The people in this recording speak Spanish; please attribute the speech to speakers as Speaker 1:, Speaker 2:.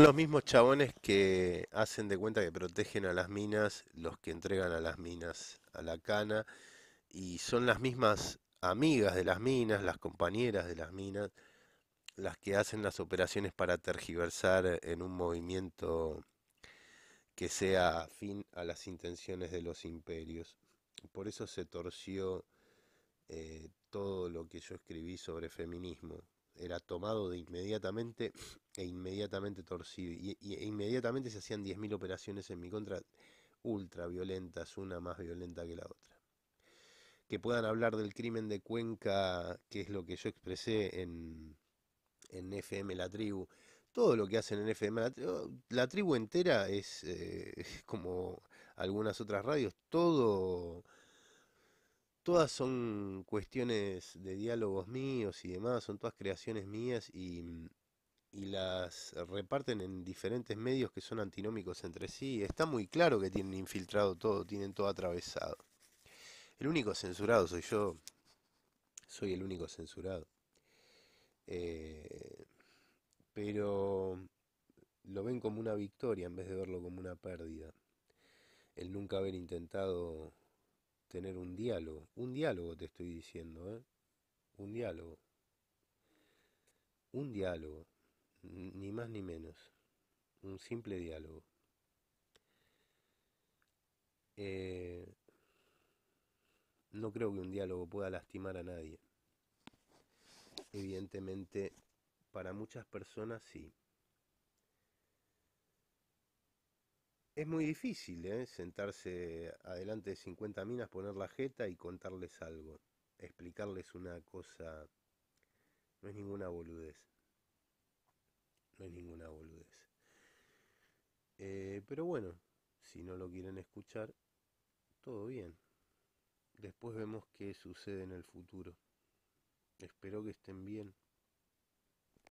Speaker 1: Son los mismos chabones que hacen de cuenta que protegen a las minas, los que entregan a las minas a la cana, y son las mismas amigas de las minas, las compañeras de las minas, las que hacen las operaciones para tergiversar en un movimiento que sea afín a las intenciones de los imperios. Por eso se torció eh, todo lo que yo escribí sobre feminismo, era tomado de inmediatamente e inmediatamente torcido. Y, e inmediatamente se hacían 10.000 operaciones en mi contra, ultra violentas, una más violenta que la otra. Que puedan hablar del crimen de Cuenca, que es lo que yo expresé en, en FM La Tribu. Todo lo que hacen en FM La Tribu, la tribu entera es eh, como algunas otras radios, todo todas son cuestiones de diálogos míos y demás, son todas creaciones mías mm, y, las reparten en diferentes medios que son antinómicos entre sí. Está muy claro que tienen infiltrado todo, tienen todo atravesado. El único censurado soy yo. Soy el único censurado. Eh, pero lo ven como una victoria en vez de verlo como una pérdida. El nunca haber intentado tener un diálogo. Un diálogo te estoy diciendo, ¿eh? Un diálogo. Un diálogo. Ni más ni menos. Un simple diálogo. Eh, no creo que un diálogo pueda lastimar a nadie. Evidentemente, para muchas personas sí, Es muy difícil ¿eh? sentarse adelante de 50 minas, poner la jeta y contarles algo. Explicarles una cosa. No es ninguna boludez. No es ninguna boludez. Eh, pero bueno, si no lo quieren escuchar, todo bien. Después vemos qué sucede en el futuro. Espero que estén bien.